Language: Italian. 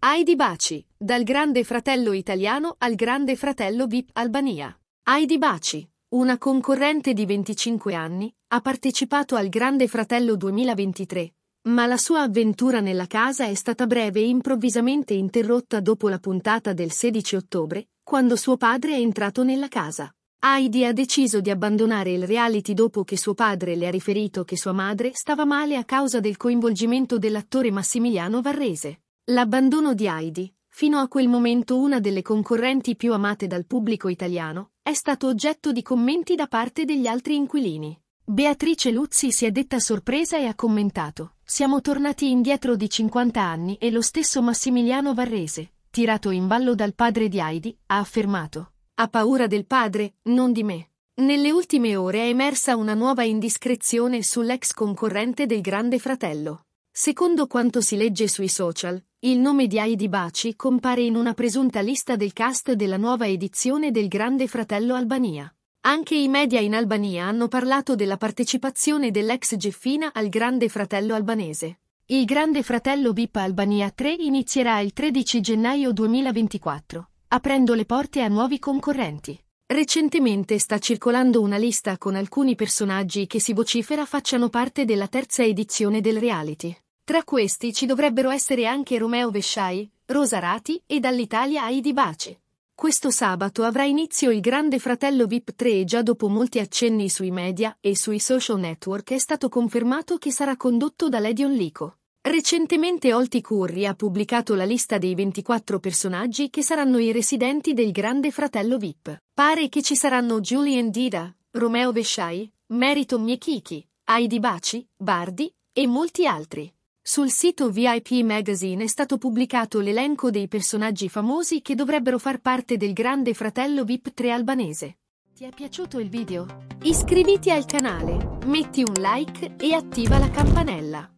Heidi Baci, dal Grande Fratello italiano al Grande Fratello VIP Albania. Heidi Baci, una concorrente di 25 anni, ha partecipato al Grande Fratello 2023, ma la sua avventura nella casa è stata breve e improvvisamente interrotta dopo la puntata del 16 ottobre, quando suo padre è entrato nella casa. Heidi ha deciso di abbandonare il reality dopo che suo padre le ha riferito che sua madre stava male a causa del coinvolgimento dell'attore Massimiliano Varrese. L'abbandono di Heidi, fino a quel momento una delle concorrenti più amate dal pubblico italiano, è stato oggetto di commenti da parte degli altri inquilini. Beatrice Luzzi si è detta sorpresa e ha commentato «Siamo tornati indietro di 50 anni e lo stesso Massimiliano Varrese, tirato in ballo dal padre di Heidi, ha affermato «Ha paura del padre, non di me». Nelle ultime ore è emersa una nuova indiscrezione sull'ex concorrente del Grande Fratello. Secondo quanto si legge sui social, il nome di Heidi Baci compare in una presunta lista del cast della nuova edizione del Grande Fratello Albania. Anche i media in Albania hanno parlato della partecipazione dell'ex Geffina al Grande Fratello albanese. Il Grande Fratello Bipa Albania 3 inizierà il 13 gennaio 2024, aprendo le porte a nuovi concorrenti. Recentemente sta circolando una lista con alcuni personaggi che si vocifera facciano parte della terza edizione del reality. Tra questi ci dovrebbero essere anche Romeo Vesciai, Rosa Rati e dall'Italia Aidi Bace. Questo sabato avrà inizio il Grande Fratello VIP 3 e già dopo molti accenni sui media e sui social network è stato confermato che sarà condotto da Ledion Lico. Recentemente Olti Curri ha pubblicato la lista dei 24 personaggi che saranno i residenti del Grande Fratello VIP. Pare che ci saranno Julian Dida, Romeo Vesciai, Merito Miechichi, Heidi Baci, Bardi e molti altri. Sul sito VIP Magazine è stato pubblicato l'elenco dei personaggi famosi che dovrebbero far parte del grande fratello VIP 3 albanese. Ti è piaciuto il video? Iscriviti al canale, metti un like e attiva la campanella.